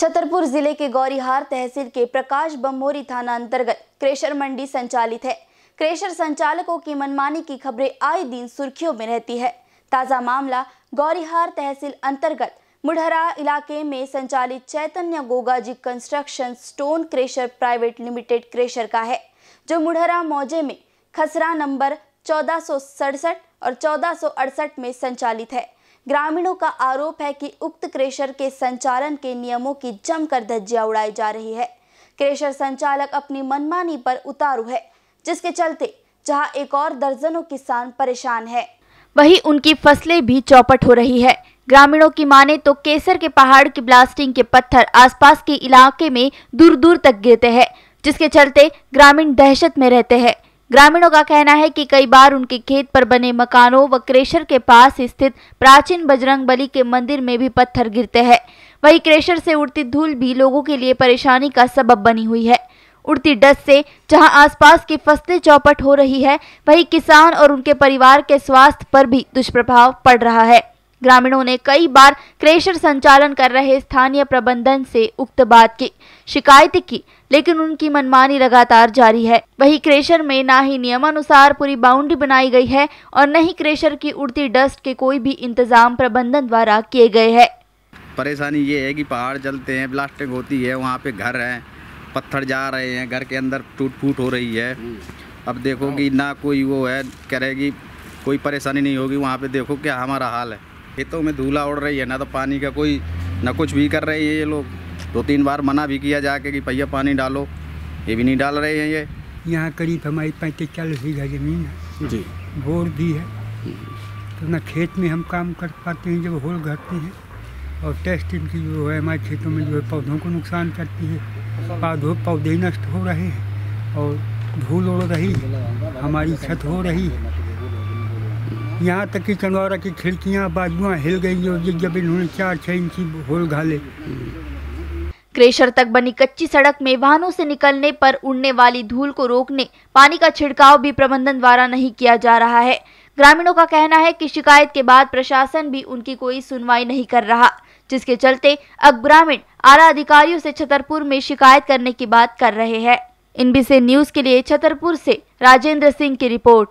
छतरपुर जिले के गौरीहार तहसील के प्रकाश बमोरी थाना अंतर्गत क्रेशर मंडी संचालित है क्रेशर संचालकों की मनमानी की खबरें आए दिन सुर्खियों में रहती है ताज़ा मामला गौरीहार तहसील अंतर्गत मुढ़रा इलाके में संचालित Chaitanya Gogaji construction stone crusher private limited crusher का है जो मुढ़रा मौजे में खसरा नंबर चौदह और चौदह में संचालित है ग्रामीणों का आरोप है कि उक्त क्रेशर के संचालन के नियमों की जमकर धज्जियां उड़ाई जा रही है क्रेशर संचालक अपनी मनमानी पर उतारू है जिसके चलते जहां एक और दर्जनों किसान परेशान है वहीं उनकी फसलें भी चौपट हो रही है ग्रामीणों की माने तो केसर के पहाड़ की ब्लास्टिंग के पत्थर आसपास के इलाके में दूर दूर तक गिरते हैं जिसके चलते ग्रामीण दहशत में रहते हैं ग्रामीणों का कहना है कि कई बार उनके खेत पर बने मकानों व क्रेशर के पास स्थित प्राचीन बजरंग बली के मंदिर में भी पत्थर गिरते हैं वही क्रेशर से उड़ती धूल भी लोगों के लिए परेशानी का सबब बनी हुई है उड़ती डस से जहां आसपास की फसलें चौपट हो रही है वही किसान और उनके परिवार के स्वास्थ्य पर भी दुष्प्रभाव पड़ रहा है ग्रामीणों ने कई बार क्रेशर संचालन कर रहे स्थानीय प्रबंधन से उक्त बात की शिकायत की लेकिन उनकी मनमानी लगातार जारी है वही क्रेशर में ना ही नियमानुसार पूरी बाउंड्री बनाई गई है और न ही क्रेशर की उड़ती डस्ट के कोई भी इंतजाम प्रबंधन द्वारा किए गए है परेशानी ये है कि पहाड़ जलते हैं ब्लास्टिंग होती है वहाँ पे घर है पत्थर जा रहे हैं घर के अंदर टूट फूट हो रही है अब देखो कि ना कोई वो है करेगी कोई परेशानी नहीं होगी वहाँ पे देखो क्या हमारा हाल है खेतों में धूला उड़ रही है ना तो पानी का कोई ना कुछ भी कर रहे हैं ये लोग दो तीन बार मना भी किया जाके कि भैया पानी डालो ये भी नहीं डाल रहे हैं ये यहाँ करीब हमारी पैंतीस चालीस बीघा जमीन है जी बोर भी है हम्म। तो ना खेत में हम काम कर पाते हैं जब होल घटते हैं और टेस्ट इनकी जो है हमारे खेतों में जो है पौधों को नुकसान करती है पौधों पौधे नष्ट हो रहे हैं और धूल उड़ रही है हमारी छत हो रही है यहाँ तक कि चंदौरा की खिड़कियाँ बाजुआ हिल गई जब इन्होंने चार छः इंची होल घाले क्रेशर तक बनी कच्ची सड़क में वाहनों से निकलने पर उड़ने वाली धूल को रोकने पानी का छिड़काव भी प्रबंधन द्वारा नहीं किया जा रहा है ग्रामीणों का कहना है कि शिकायत के बाद प्रशासन भी उनकी कोई सुनवाई नहीं कर रहा जिसके चलते अब ग्रामीण आला अधिकारियों से छतरपुर में शिकायत करने की बात कर रहे हैं इनबी से न्यूज के लिए छतरपुर से राजेंद्र सिंह की रिपोर्ट